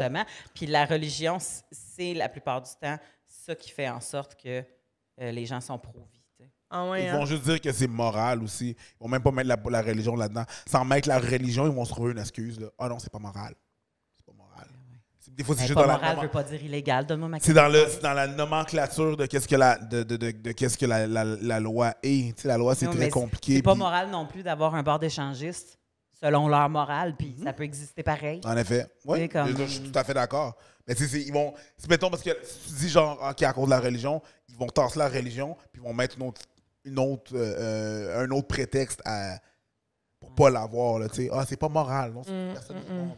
Speaker 1: Puis la religion, c'est la plupart du temps ce qui fait en sorte que euh, les gens sont pro
Speaker 3: ah ils hein. vont juste
Speaker 2: dire que c'est moral aussi. Ils vont même pas mettre la, religion là-dedans. Sans mettre la religion, ils vont se trouver une excuse. Ah oh non, c'est pas moral c'est pas dans moral, la.
Speaker 1: pas dire illégal. C'est dans,
Speaker 2: la nomenclature de qu'est-ce que la, de, qu'est-ce que la, loi est. la loi, c'est très compliqué. C'est pas
Speaker 1: moral non plus d'avoir un bord d'échangiste selon leur morale, puis mm-hmm. ça peut exister pareil. En effet. Oui, je, suis tout
Speaker 2: à fait d'accord. Mais tu sais, ils vont. Mettons, parce que si tu dis genre, OK, à cause de la religion, ils vont tasser la religion, puis ils vont mettre une euh, euh, un autre prétexte à, pour pas l'avoir. Ah, c'est pas moral. Non, c'est mm, mm, mm.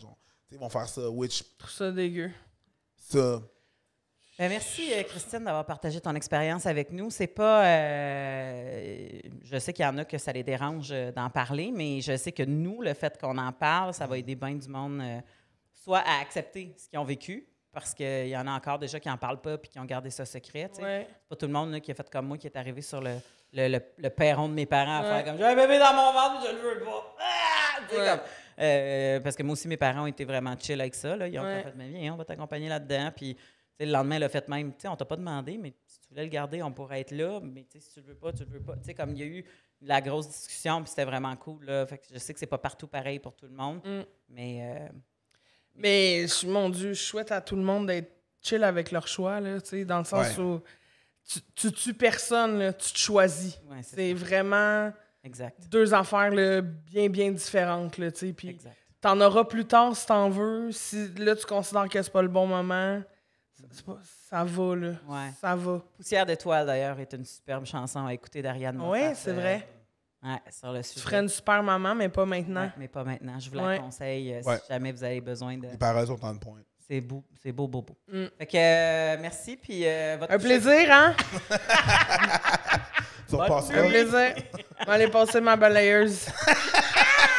Speaker 2: Ils vont faire ça, which. Tout
Speaker 3: ça dégueu.
Speaker 2: Ça.
Speaker 1: Ben, merci, euh, Christine, d'avoir partagé ton expérience avec nous. C'est pas. Euh, je sais qu'il y en a que ça les dérange euh, d'en parler, mais je sais que nous, le fait qu'on en parle, ça va aider bien du monde, soit à accepter ce qu'ils ont vécu, parce qu'il y en a encore déjà qui n'en parlent pas puis qui ont gardé ça secret. C'est pas tout le monde qui a fait comme moi, qui est arrivé sur le, le, le, perron de mes parents à faire comme J'ai un bébé dans mon ventre, je le veux pas. Ah! Euh, parce que moi aussi, mes parents ont été vraiment chill avec ça. Ils ont fait, viens, on va t'accompagner là-dedans. Puis le lendemain, elle a fait même, tu sais, on t'a pas demandé, mais si tu voulais le garder, on pourrait être là. Mais si tu le veux pas, tu le veux pas. comme il y a eu la grosse discussion, puis c'était vraiment cool. Fait que je sais que c'est pas partout pareil pour tout le monde, mm.
Speaker 3: mais. Euh, mon Dieu, je souhaite à tout le monde d'être chill avec leur choix, dans le sens où tu, tu tues personne, tu te choisis. c'est vraiment. Exact. Deux affaires le bien, bien différentes. Là, puis t'en auras plus tard si t'en veux. Si là, tu considères que c'est pas le bon moment,
Speaker 1: ça vaut Là. Ça va. Poussière d'étoile, d'ailleurs, est une superbe chanson à écouter d'Ariane Oui, c'est vrai. Euh, ouais, sur le sujet. Tu ferais une super maman, mais pas maintenant. mais pas maintenant. Je vous la conseille euh, si jamais vous avez besoin de. Les
Speaker 2: paroles sont en point. C'est beau, c'est beau, beau, beau.
Speaker 1: Mm. Fait euh, merci, puis
Speaker 3: Un plaisir, hein? (laughs) Tu repasses un. Je vais aller passer ma balayeuse. (laughs)